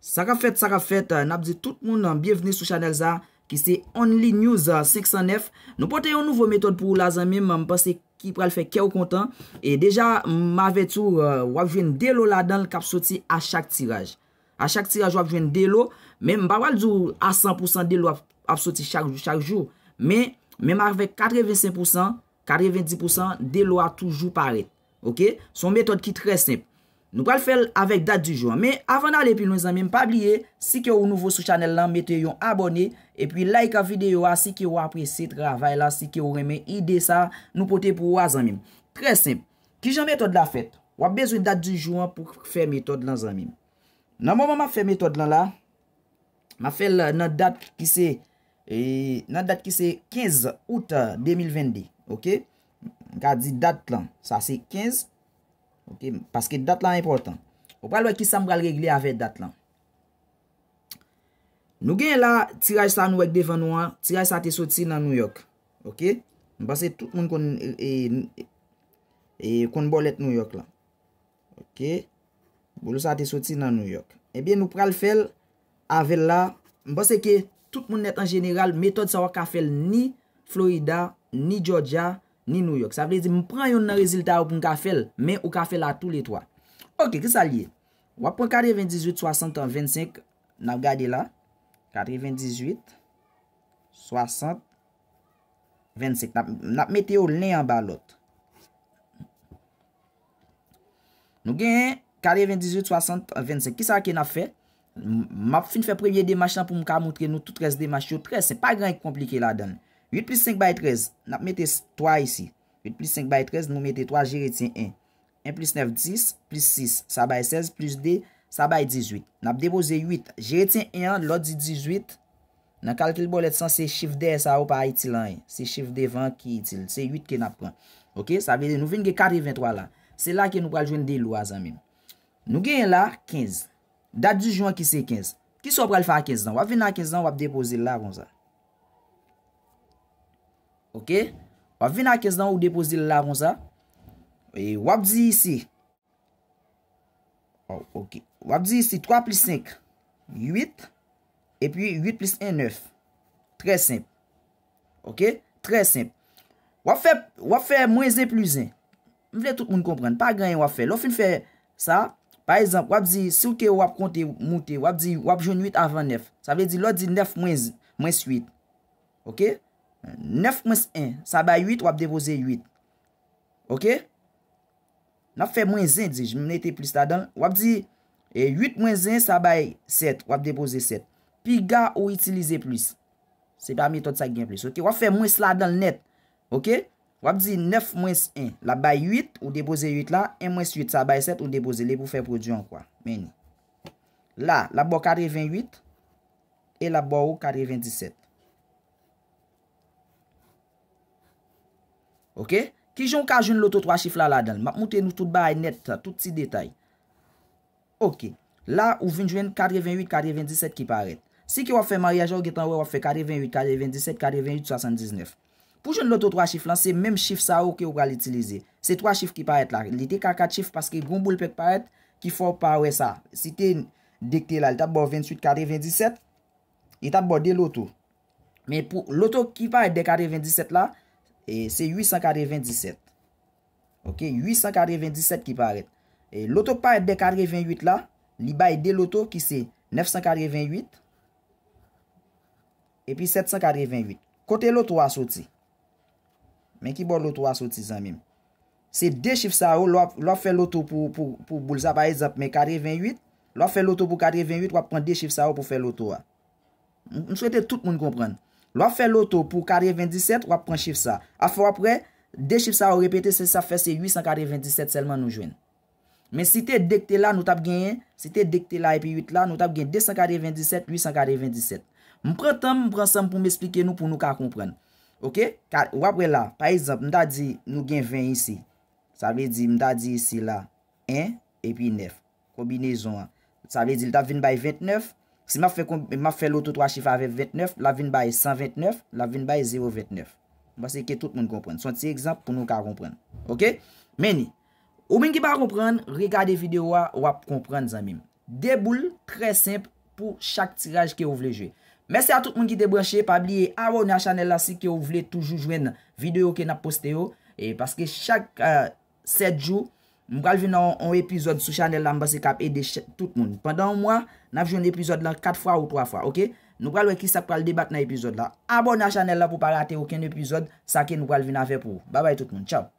Saka fèt, saka fèt, euh, nabdi tout moun an, euh, biyeveni sou chanel za ki se Only News 609 euh, Nou pote yon nouvo metode pou ou la zan mè mè mpase ki pral fè kè ou kontan E deja m avè tou wapjwen delo la dan l kap soti a chak tiraj A chak tiraj wapjwen delo, m mpawal djou a 100% delo ap soti chak jou Mè m avè 85%, 90% delo a toujou pare Ok, son metode ki trè simp Nou gwa l fel avèk dat di jouan. Me avan alèpil nou zanmim, pabliye, si ki ou nouvo sou chanel lan, metè yon abonè, e pi like a videyo a, si ki ou apre sit ravay la, si ki ou remè ide sa, nou pote pou wazanmim. Tre semp, ki jan metod la fet, wap bezwen dat di jouan pou fè metod lan zanmim. Nan mouman ma fè metod lan la, ma fel nan dat ki se 15 out 2022, ok? Gwa di dat lan, sa se 15, Ok, paske dat lan e portan. Ou pral wè ki sam bral regli avè dat lan. Nou gen la tiraj sa nou wèk devan wè, tiraj sa te soti nan Nouyok. Ok, mbase tout moun kon e, e, e, bolet Nouyok lan. Ok, boulou sa te soti nan Nouyok. Ebyen nou pral fel avè la, mbase ke tout moun net an jeneral metod sa wak a fel ni Florida, ni Georgia, Ni New York. Sa vredi m pren yon nan rezultat ou pou m ka fel. Men ou ka fel la tout le 3. Ok. Ki sa liye? Wap pou kade 28, 60, 25. Nan gade la. Kade 28, 60, 25. Nan mete yo len yon balot. Nou gen kade 28, 60, 25. Ki sa ki nan fe? Ma fin fe prevye de machan pou m ka moutre nou tout res de machan. Se pa gran yon komplike la dene. 8 plus 5 bay 13, nap mette 3 isi. 8 plus 5 bay 13, nou mette 3, jere tien 1. 1 plus 9, 10, plus 6, sa bay 16, plus 2, sa bay 18. Nap depose 8, jere tien 1, lot di 18. Nan kalitil bolet san, se chif de sa ou pa iti lan e. Se chif de 20 ki iti lan, se 8 ki nap pran. Ok, sa vende nou vende 4 et 23 lan. Se la ke nou pral jwen de lwa zanmen. Nou gen la, 15. Dat di jwen ki se 15. Ki so pral fa 15 lan, wap vende la 15 lan, wap depose la kon sa. Wap vin a kez dan ou depozi la avon sa. E, wap zi isi. Oh, wap zi isi 3 plus 5. 8. E pi 8 plus 1, 9. Tre simple. Ok. Tre simple. Wap fe mwenze plus 1. Mwenye tout mouni kompren. Pa gen yon wap fe. Lofi fè sa. Par exemple wap zi souke wap konti mouti. Wap zi wap joun 8 avan 9. Sa vè di lò di 9 mwenze 8. Ok. Ok. 9 mwens 1, sa bay 8, wap depoze 8. Ok? Wap fe mwens 1, di, jme mwen ete plus la dan. Wap di, 8 mwens 1, sa bay 7, wap depoze 7. Pi ga ou itilize plus. Se pa metode sa gen plus. Ok, wap fe mwens la dan net. Ok? Wap di 9 mwens 1, la bay 8, ou depoze 8 la. 1 mwens 8, sa bay 7, ou depoze. Le pou fe produyon kwa. Meni. La, la bo kare 28. E la bo ou kare 27. Ok, ki joun ka joun loto 3 chif la la dan, ma mouten nou tout ba net, tout ti detay. Ok, la ou vin joun 88, 87 ki paret. Si ki wafen Maria Jorgetan wafen 88, 87, 79. Pou joun loto 3 chif lan, se menm chif sa ou ki wal itilize. Se 3 chif ki paret la, li te kaka chif paske gounboul pek paret ki fò pa wè sa. Si te dek te la, li ta bò 28, 87, li ta bò de loto. Men pou loto ki paret de 87 la, E se 847, ok? 847 ki paret. E loto paret de 48 la, li baye de loto ki se 948, e pi 748. Kote loto a soti? Men ki bor loto a soti zan men? Se de chif sa ou, lor fe loto pou boulza pa ezap men 48, lor fe loto pou 48, wap pon de chif sa ou pou fe loto a. M souwete tout moun komprenn. Lwa fe loto pou kare 27, wap pre chif sa. Afo wap pre, de chif sa wap repete, se sa fese 847 selman nou jwen. Men si te dekte la nou tab genyen, si te dekte la epi 8 la, nou tab genyen 227, 847. Mpren tem, mpren sem pou m'esplike nou pou nou ka kompren. Ok, wap pre la, par exemple, mda di nou gen 20 isi. Sa ve di, mda di isi la, 1 epi 9. Kombinezon an, sa ve di lta vin by 29, Si ma fe l'oto 3 chifa ave 29, la vinba e 129, la vinba e 029. Mwen se ke tout moun kompren. Son ti ekzamp pou nou ka kompren. Ok? Meni, ou men ki pa kompren, rekade videwa wap kompren zanmim. De boule, tre semp pou chak tiraj ke ou vle jwe. Mese a tout moun ki te breche, pa bli e awo na chanel la si ke ou vle toujou jwen videyo ke nap poste yo. E paske chak 7 jou. Nou pral vina an epizod sou chanel la mba se kap e de chet tout moun. Pendan mwa, nan vijon epizod la kat fwa ou twa fwa, ok? Nou pral wè ki sa pral debat nan epizod la. Abon nan chanel la pou pa rate ouken epizod sa ke nou pral vina fe pou. Babay tout moun, tchao.